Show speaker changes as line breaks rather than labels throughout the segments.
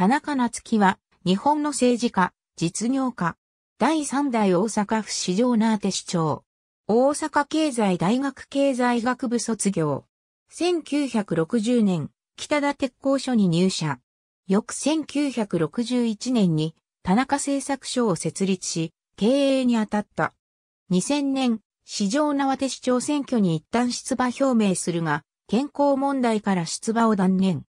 田中夏樹は、日本の政治家、実業家、第3代大阪府市場ナーテ市長、大阪経済大学経済学部卒業、1960年、北田鉄工所に入社、翌1961年に、田中製作所を設立し、経営に当たった。2000年、市場縄手市長選挙に一旦出馬表明するが、健康問題から出馬を断念。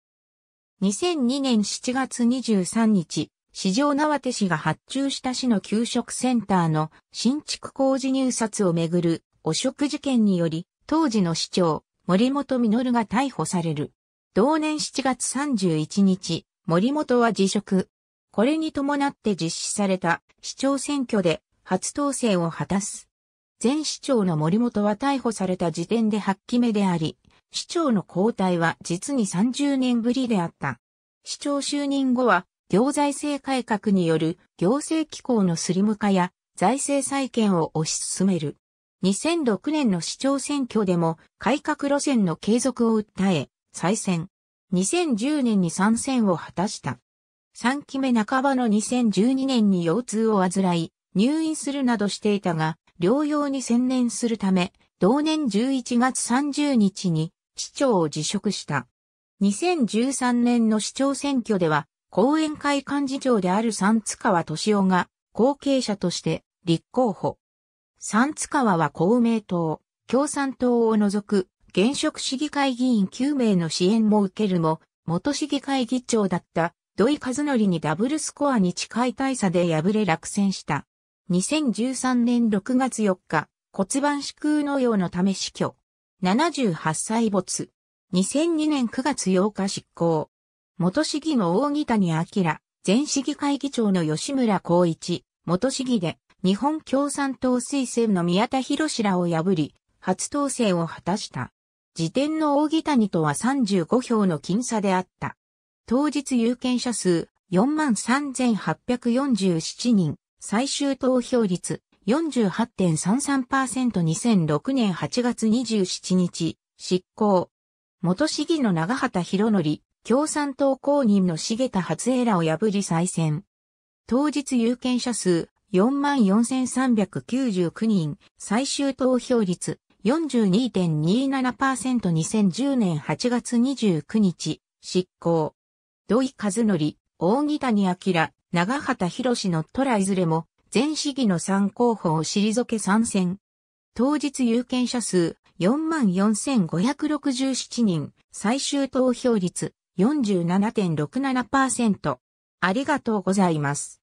2002年7月23日、市場縄手市が発注した市の給食センターの新築工事入札をめぐる汚職事件により、当時の市長、森本実が逮捕される。同年7月31日、森本は辞職。これに伴って実施された市長選挙で初当選を果たす。前市長の森本は逮捕された時点で8期目であり、市長の交代は実に30年ぶりであった。市長就任後は、行財政改革による行政機構のスリム化や財政再建を推し進める。2006年の市長選挙でも改革路線の継続を訴え、再選。2010年に参戦を果たした。3期目半ばの2012年に腰痛を患い、入院するなどしていたが、療養に専念するため、同年11月30日に市長を辞職した。2013年の市長選挙では、後援会幹事長である三津川敏夫が後継者として立候補。三津川は公明党、共産党を除く現職市議会議員9名の支援も受けるも、元市議会議長だった土井和則にダブルスコアに近い大差で敗れ落選した。2013年6月4日、骨盤支宮の用のため死去。78歳没。2002年9月8日執行。元市議の大木谷明、前市議会議長の吉村光一、元市議で日本共産党推薦の宮田博士らを破り、初当選を果たした。時点の大木谷とは35票の僅差であった。当日有権者数43,847人、最終投票率 48.33%2006 年8月27日、執行。元市議の長畑博則、共産党公認の茂田初江らを破り再選。当日有権者数44,399人、最終投票率 42.27%2010 年8月29日、執行。土井和則、大木谷明、長畑博のトラいずれも全市議の3候補を退け参戦。当日有権者数44,567人、最終投票率47.67%。ありがとうございます。